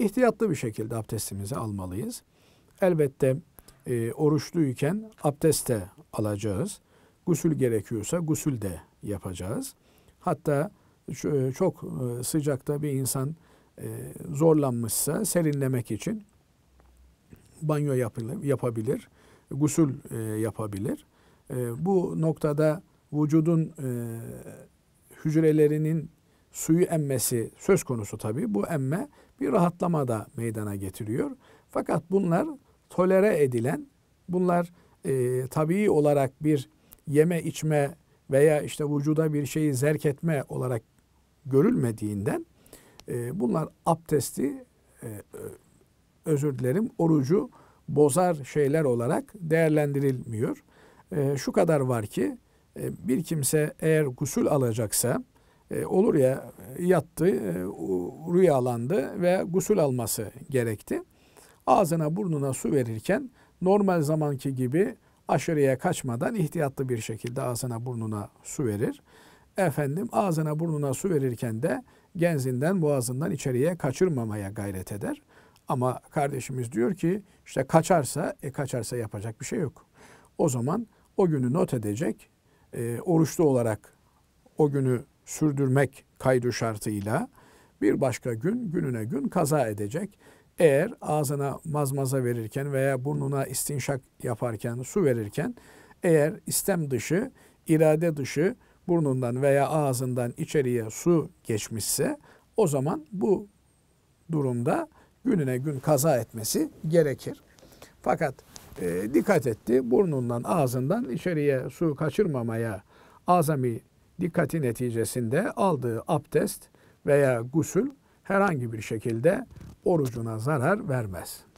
ihtiyatlı bir şekilde abdestimizi almalıyız. Elbette e, oruçluyken abdest de alacağız. Gusül gerekiyorsa gusül de yapacağız. Hatta e, çok e, sıcakta bir insan e, zorlanmışsa serinlemek için banyo yapabilir, gusül yapabilir. Bu noktada vücudun hücrelerinin suyu emmesi söz konusu tabii. Bu emme bir rahatlama da meydana getiriyor. Fakat bunlar tolere edilen, bunlar e, tabii olarak bir yeme içme veya işte vücuda bir şeyi zerk etme olarak görülmediğinden e, bunlar abdesti, e, özür dilerim orucu bozar şeyler olarak değerlendirilmiyor. E, şu kadar var ki e, bir kimse eğer gusül alacaksa, e, olur ya yattı, e, rüyalandı ve gusül alması gerekti. Ağzına burnuna su verirken normal zamanki gibi aşırıya kaçmadan ihtiyatlı bir şekilde ağzına burnuna su verir. Efendim ağzına burnuna su verirken de genzinden boğazından içeriye kaçırmamaya gayret eder. Ama kardeşimiz diyor ki işte kaçarsa, e kaçarsa yapacak bir şey yok. O zaman o günü not edecek, e, oruçlu olarak o günü sürdürmek kaydı şartıyla bir başka gün gününe gün kaza edecek. Eğer ağzına mazmaza verirken veya burnuna istinşak yaparken, su verirken eğer istem dışı, irade dışı burnundan veya ağzından içeriye su geçmişse o zaman bu durumda gününe gün kaza etmesi gerekir. Fakat e, dikkat etti burnundan ağzından içeriye su kaçırmamaya azami dikkati neticesinde aldığı abdest veya gusül herhangi bir şekilde orucuna zarar vermez.